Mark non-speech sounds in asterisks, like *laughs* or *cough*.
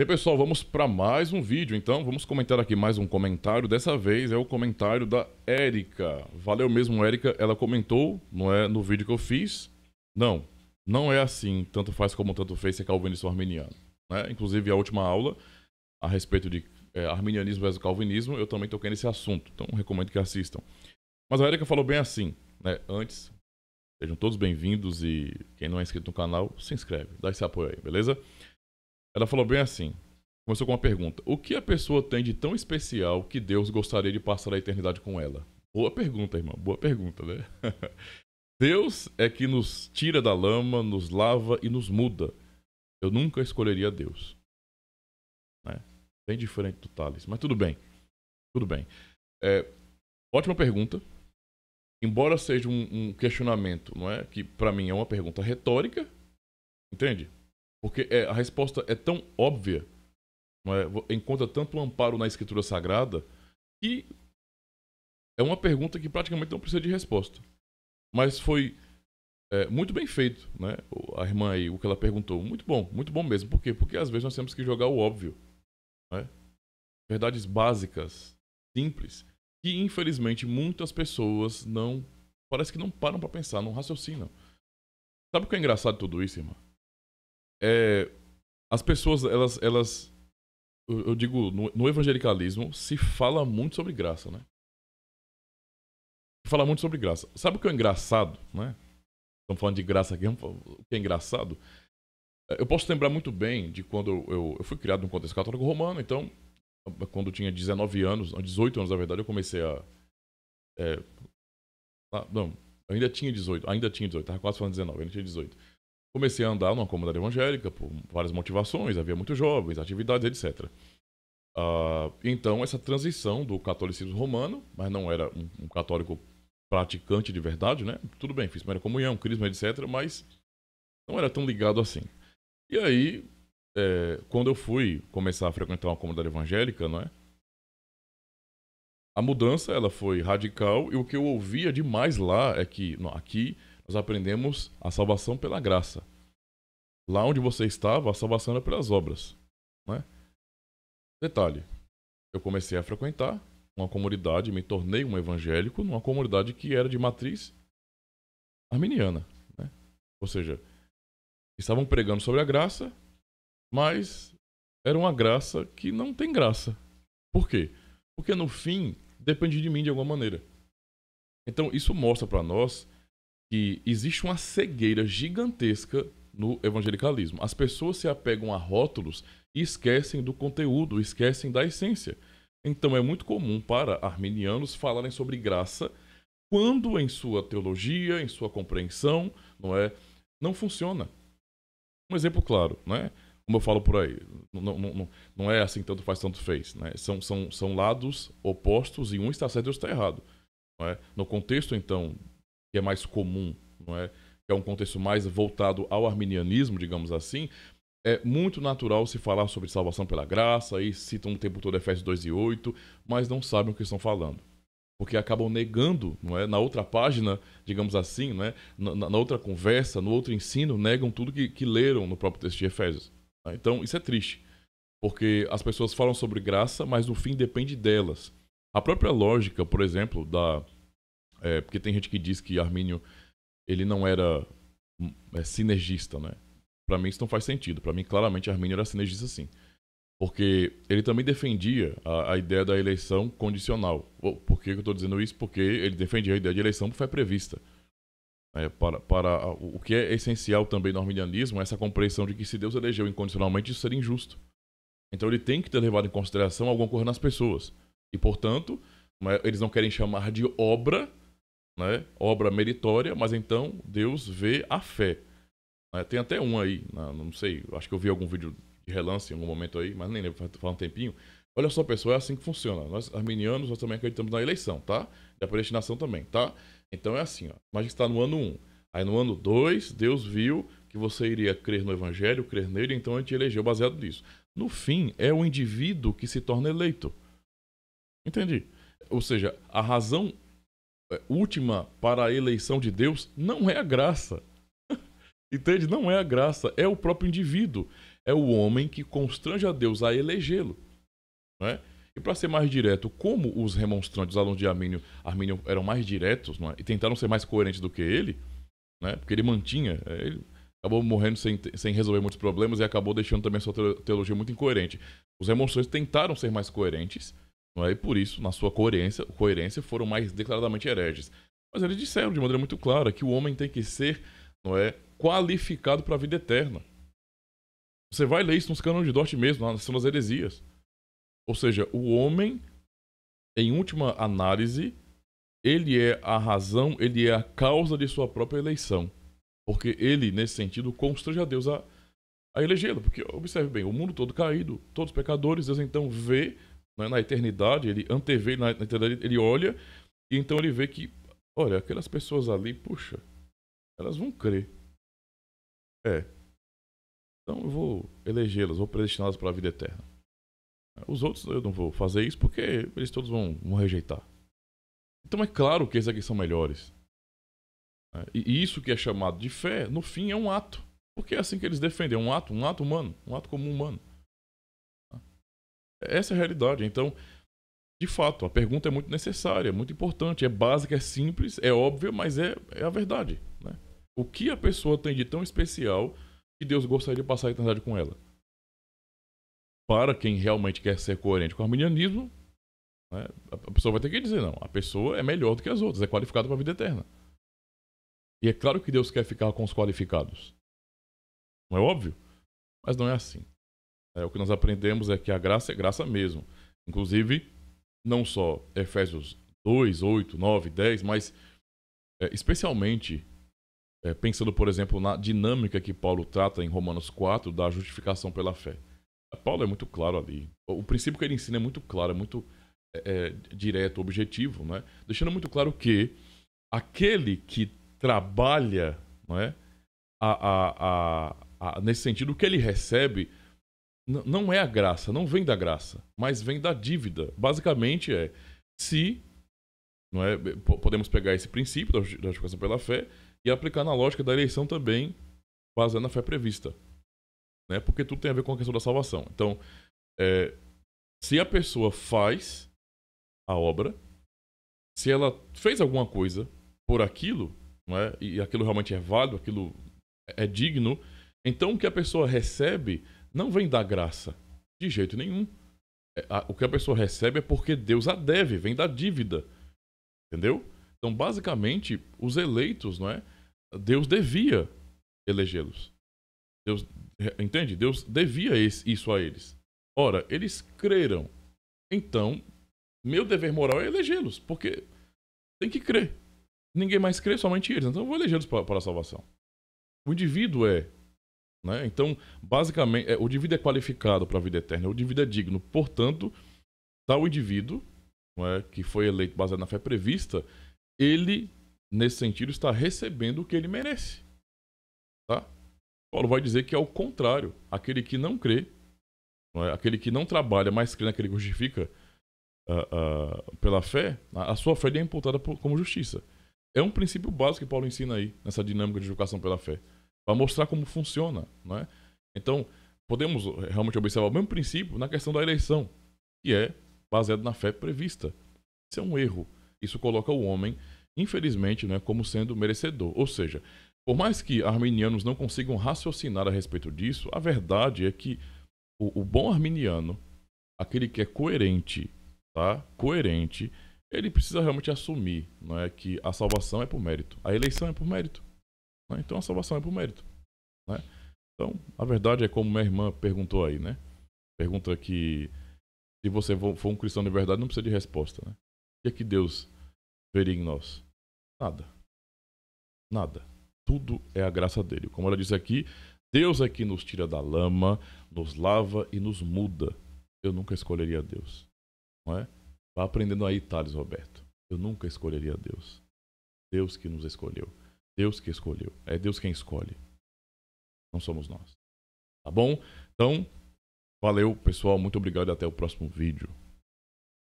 Bem, pessoal, vamos para mais um vídeo, então. Vamos comentar aqui mais um comentário. Dessa vez é o comentário da Érica. Valeu mesmo, Érica. Ela comentou, não é no vídeo que eu fiz. Não, não é assim. Tanto faz como tanto fez ser é calvinista ou arminiano. Né? Inclusive, a última aula a respeito de é, arminianismo versus calvinismo, eu também toquei nesse assunto. Então, recomendo que assistam. Mas a Érica falou bem assim, né? Antes, sejam todos bem-vindos e quem não é inscrito no canal, se inscreve. Dá esse apoio aí, beleza? Ela falou bem assim. Começou com uma pergunta: O que a pessoa tem de tão especial que Deus gostaria de passar a eternidade com ela? Boa pergunta, irmão. Boa pergunta, né? *laughs* Deus é que nos tira da lama, nos lava e nos muda. Eu nunca escolheria Deus. Né? Bem diferente do Thales, mas tudo bem. Tudo bem. É, ótima pergunta. Embora seja um, um questionamento, não é? Que para mim é uma pergunta retórica, entende? Porque é, a resposta é tão óbvia, é? encontra tanto amparo na Escritura Sagrada, que é uma pergunta que praticamente não precisa de resposta. Mas foi é, muito bem feito, né? A irmã aí, o que ela perguntou. Muito bom, muito bom mesmo. Por quê? Porque às vezes nós temos que jogar o óbvio. É? Verdades básicas, simples, que infelizmente muitas pessoas não. Parece que não param para pensar, não raciocinam. Sabe o que é engraçado tudo isso, irmã? é, as pessoas, elas, elas eu digo, no, no, evangelicalismo se fala muito sobre graça, né? Se fala muito sobre graça. Sabe o que é engraçado, né? Estamos falando de graça aqui, o que é engraçado? É, eu posso lembrar muito bem de quando eu, eu, fui criado num contexto católico romano, então, quando eu tinha 19 anos, 18 anos na verdade, eu comecei a. É, ah, não, ainda tinha 18, ainda tinha 18, estava quase falando 19, ainda tinha 18. Comecei a andar numa comunidade evangélica por várias motivações, havia muitos jovens, atividades, etc. Uh, ah, então, essa transição do catolicismo romano, mas não era um, um católico praticante de verdade, né? Tudo bem, fiz primeira comunhão, crisma, etc., mas não era tão ligado assim. E aí, é, quando eu fui começar a frequentar uma comunidade evangélica, não é? A mudança ela foi radical e o que eu ouvia demais lá é que não, aqui nós aprendemos a salvação pela graça. Lá onde você estava, a salvação era pelas obras. Né? Detalhe: eu comecei a frequentar uma comunidade, me tornei um evangélico numa comunidade que era de matriz arminiana. Né? Ou seja, estavam pregando sobre a graça, mas era uma graça que não tem graça. Por quê? Porque no fim depende de mim de alguma maneira. Então isso mostra para nós que existe uma cegueira gigantesca no evangelicalismo. As pessoas se apegam a rótulos e esquecem do conteúdo, esquecem da essência. Então é muito comum para arminianos falarem sobre graça quando em sua teologia, em sua compreensão, não é, não funciona. Um exemplo claro, né? Como eu falo por aí, não, não, não é assim tanto faz tanto fez, né? São, são, são lados opostos e um está certo e outro está errado. É? No contexto então que é mais comum, não é? Que é um contexto mais voltado ao arminianismo, digamos assim, é muito natural se falar sobre salvação pela graça e citam o tempo todo Efésios 2 e 8, mas não sabem o que estão falando. Porque acabam negando, não é? Na outra página, digamos assim, não é? na, na outra conversa, no outro ensino, negam tudo que, que leram no próprio texto de Efésios. Né? Então, isso é triste. Porque as pessoas falam sobre graça, mas no fim depende delas. A própria lógica, por exemplo, da, é, porque tem gente que diz que Armínio ele não era hum, é, sinergista, né? Para mim isso não faz sentido. Para mim claramente Armínio era sinergista sim. Porque ele também defendia a, a ideia da eleição condicional. Por que eu estou dizendo isso? Porque ele defendia a ideia de eleição que foi prevista. É, para, para o que é essencial também no arminianismo é essa compreensão de que se Deus elegeu incondicionalmente, isso seria injusto. Então ele tem que ter levado em consideração alguma coisa nas pessoas. E, portanto, eles não querem chamar de obra né? obra meritória, mas então Deus vê a fé. Né? Tem até um aí, não sei, acho que eu vi algum vídeo de relance em algum momento aí, mas nem lembro, faz um tempinho. Olha só, pessoal, é assim que funciona. Nós, arminianos, nós também acreditamos na eleição, tá? E a predestinação também, tá? Então é assim, ó. Imagina que está no ano 1. Aí no ano 2, Deus viu que você iria crer no evangelho, crer nele, então ele te elegeu baseado nisso. No fim, é o indivíduo que se torna eleito. Entendi. Ou seja, a razão é, última para a eleição de Deus não é a graça. *laughs* Entende? Não é a graça, é o próprio indivíduo. É o homem que constrange a Deus a elegê-lo. Né? E para ser mais direto, como os remonstrantes, os alunos de Armínio, Armínio eram mais diretos é? e tentaram ser mais coerentes do que ele, né? porque ele mantinha, é, ele acabou morrendo sem, sem resolver muitos problemas e acabou deixando também a sua teologia muito incoerente. Os remonstrantes tentaram ser mais coerentes, é? e por isso, na sua coerência, coerência, foram mais declaradamente hereges. Mas eles disseram de maneira muito clara que o homem tem que ser não é, qualificado para a vida eterna. Você vai ler isso nos cânones de Dort mesmo, na Nação das Heresias. Ou seja, o homem, em última análise, ele é a razão, ele é a causa de sua própria eleição. Porque ele, nesse sentido, constrange a Deus a, a elegê-lo. Porque, observe bem, o mundo todo caído, todos pecadores, Deus então vê né, na eternidade, ele antevê na, na eternidade, ele olha e então ele vê que, olha, aquelas pessoas ali, puxa, elas vão crer. É. Então eu vou elegê-las, vou predestiná-las para a vida eterna. Os outros eu não vou fazer isso porque eles todos vão, vão rejeitar. Então é claro que esses aqui são melhores. É, e isso que é chamado de fé, no fim, é um ato. Porque é assim que eles defendem, é um ato, um ato humano, um ato comum humano. Essa é a realidade. Então, de fato, a pergunta é muito necessária, é muito importante, é básica, é simples, é óbvia, mas é, é a verdade. Né? O que a pessoa tem de tão especial que Deus gostaria de passar a eternidade com ela? Para quem realmente quer ser coerente com o arminianismo, né, a pessoa vai ter que dizer: não, a pessoa é melhor do que as outras, é qualificada para a vida eterna. E é claro que Deus quer ficar com os qualificados. Não é óbvio? Mas não é assim. É, o que nós aprendemos é que a graça é graça mesmo. Inclusive, não só Efésios 2, 8, 9, 10, mas é, especialmente é, pensando, por exemplo, na dinâmica que Paulo trata em Romanos 4 da justificação pela fé. Paulo é muito claro ali. O princípio que ele ensina é muito claro, é muito é, é, direto, objetivo, né? deixando muito claro que aquele que trabalha né, a, a, a, nesse sentido, o que ele recebe não é a graça, não vem da graça, mas vem da dívida. Basicamente é se não é, podemos pegar esse princípio da justificação pela fé e aplicar na lógica da eleição também, baseando na fé prevista. Né? Porque tudo tem a ver com a questão da salvação. Então, é, se a pessoa faz a obra, se ela fez alguma coisa por aquilo, não é? e aquilo realmente é válido, aquilo é, é digno, então o que a pessoa recebe não vem da graça. De jeito nenhum. É, o que a pessoa recebe é porque Deus a deve, vem da dívida. Entendeu? Então, basicamente, os eleitos, não é? Deus devia elegê-los. Deus, é, entende? Deus devia isso a eles. Ora, eles creram. Então, meu dever moral é elegê-los, porque tem que crer. Ninguém mais crê, somente eles. Então, eu vou elegê-los para a salvação. O indivíduo é né? Então, basicamente, é, o indivíduo é qualificado para a vida eterna, o indivíduo é digno. Portanto, tal tá indivíduo, é, que foi eleito baseado na fé prevista, ele, nesse sentido, está recebendo o que ele merece. Tá? Paulo vai dizer que é o contrário. Aquele que não crê, não é? aquele que não trabalha, mas crê naquele que justifica uh, uh, pela fé, a, a sua fé é imputada por, como justiça. É um princípio básico que Paulo ensina aí, nessa dinâmica de educação pela fé para mostrar como funciona, é? Então, podemos eh, realmente observar o mesmo princípio na questão da eleição, que é baseado na fé prevista. Isso é um erro. Isso coloca o homem, infelizmente, é como sendo merecedor. Ou seja, por mais que arminianos não consigam raciocinar a respeito disso, a verdade é que o, o bom arminiano, aquele que é coerente, tá? Coerente, ele precisa realmente assumir, não é que a salvação é por mérito, a eleição é por mérito. Né? Então a salvação é por mérito. Né? Então, a verdade é como minha irmã perguntou aí, né? Pergunta que se você for um cristão de verdade, não precisa de resposta, né? O que é que Deus veria em nós? Nada. Nada. Tudo é a graça dele. Como ela disse aqui, Deus é que nos tira da lama, nos lava e nos muda. Eu nunca escolheria Deus. Não é? Vá aprendendo aí, Thales Roberto. Eu nunca escolheria Deus. Deus que nos escolheu. Deus que escolheu. É Deus quem escolhe. Não somos nós. Tá bom? Então, valeu, pessoal. Muito obrigado e até o próximo vídeo.